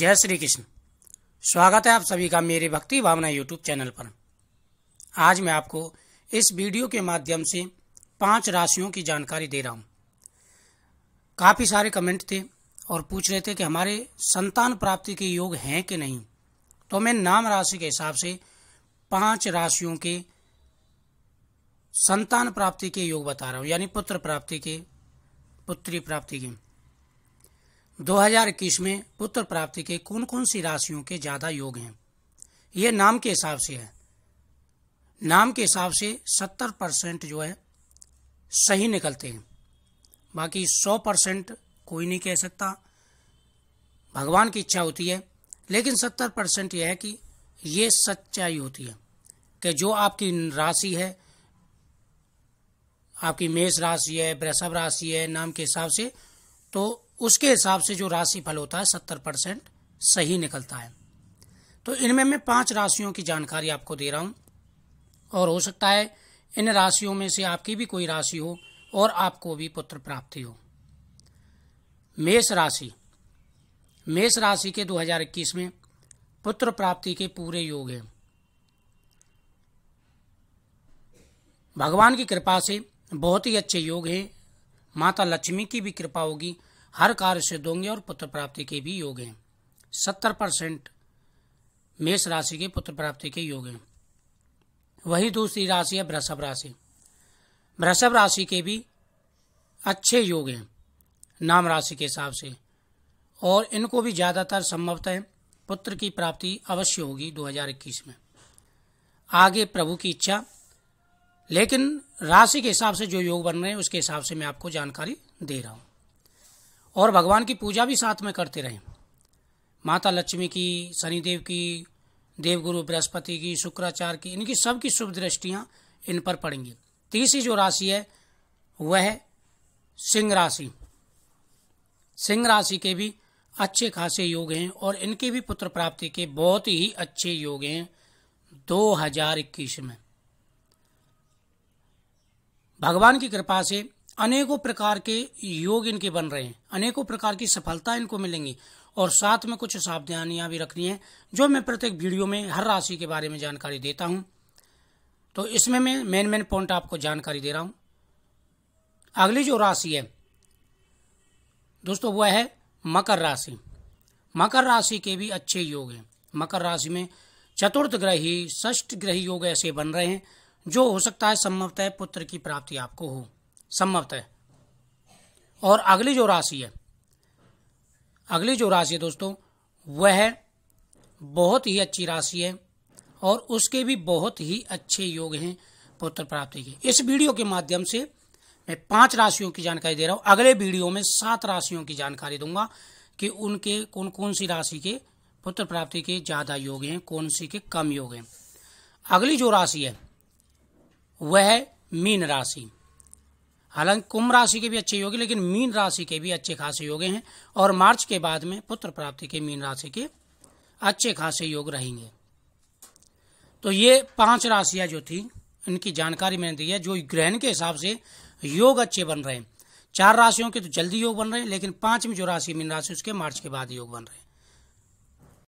जय श्री कृष्ण स्वागत है आप सभी का मेरे भक्ति भावना यूट्यूब चैनल पर आज मैं आपको इस वीडियो के माध्यम से पांच राशियों की जानकारी दे रहा हूं काफ़ी सारे कमेंट थे और पूछ रहे थे कि हमारे संतान प्राप्ति के योग हैं कि नहीं तो मैं नाम राशि के हिसाब से पांच राशियों के संतान प्राप्ति के योग बता रहा हूं यानी पुत्र प्राप्ति के पुत्री प्राप्ति के 2021 में पुत्र प्राप्ति के कौन कौन सी राशियों के ज्यादा योग हैं ये नाम के हिसाब से है नाम के हिसाब से 70 परसेंट जो है सही निकलते हैं बाकी 100 परसेंट कोई नहीं कह सकता भगवान की इच्छा होती है लेकिन 70 परसेंट यह है कि ये सच्चाई होती है कि जो आपकी राशि है आपकी मेष राशि है वृषभ राशि है नाम के हिसाब से तो उसके हिसाब से जो राशि फल होता है सत्तर परसेंट सही निकलता है तो इनमें मैं पांच राशियों की जानकारी आपको दे रहा हूं और हो सकता है इन राशियों में से आपकी भी कोई राशि हो और आपको भी पुत्र प्राप्ति हो मेष राशि मेष राशि के 2021 में पुत्र प्राप्ति के पूरे योग हैं भगवान की कृपा से बहुत ही अच्छे योग हैं माता लक्ष्मी की भी कृपा होगी हर कार्य से होंगे और पुत्र प्राप्ति के भी योग हैं सत्तर परसेंट मेष राशि के पुत्र प्राप्ति के योग हैं वही दूसरी राशि है वृषभ राशि वृषभ राशि के भी अच्छे योग हैं नाम राशि के हिसाब से और इनको भी ज़्यादातर संभवतः पुत्र की प्राप्ति अवश्य होगी 2021 में आगे प्रभु की इच्छा लेकिन राशि के हिसाब से जो योग बन रहे हैं उसके हिसाब से मैं आपको जानकारी दे रहा हूँ और भगवान की पूजा भी साथ में करते रहें माता लक्ष्मी की शनिदेव की देवगुरु बृहस्पति की शुक्राचार्य की इनकी सबकी शुभ दृष्टियाँ इन पर पड़ेंगी तीसरी जो राशि है वह सिंह राशि सिंह राशि के भी अच्छे खासे योग हैं और इनके भी पुत्र प्राप्ति के बहुत ही अच्छे योग हैं दो हजार इक्कीस में भगवान की कृपा से अनेकों प्रकार के योग इनके बन रहे हैं अनेकों प्रकार की सफलता इनको मिलेंगी और साथ में कुछ सावधानियां भी रखनी है जो मैं प्रत्येक वीडियो में हर राशि के बारे में जानकारी देता हूं तो इसमें मैं मेन मेन पॉइंट आपको जानकारी दे रहा हूं अगली जो राशि है दोस्तों वह है मकर राशि मकर राशि के भी अच्छे योग हैं मकर राशि में चतुर्थ ग्रही ष्ठ ग्रही योग ऐसे बन रहे हैं जो हो सकता है संभवतः पुत्र की प्राप्ति आपको हो सम्मत है और अगली जो राशि है अगली जो राशि है दोस्तों वह बहुत ही अच्छी राशि है और उसके भी बहुत ही अच्छे योग हैं पुत्र प्राप्ति के इस वीडियो के माध्यम से मैं पांच राशियों की जानकारी दे रहा हूं अगले वीडियो में सात राशियों की जानकारी दूंगा कि उनके कौन कौन सी राशि के पुत्र प्राप्ति के ज्यादा योग हैं कौन सी के कम योग हैं अगली जो राशि है वह मीन राशि हालांकि कुंभ राशि के भी अच्छे योग लेकिन मीन राशि के भी अच्छे खासे योग हैं और मार्च के बाद में पुत्र प्राप्ति के मीन राशि के अच्छे खासे योग रहेंगे तो ये पांच राशियां जो थी इनकी जानकारी मैंने दी है जो ग्रहण के हिसाब से योग अच्छे बन रहे हैं चार राशियों के तो जल्दी योग बन रहे हैं लेकिन पांच में जो राशि मीन राशि उसके मार्च के बाद योग बन रहे हैं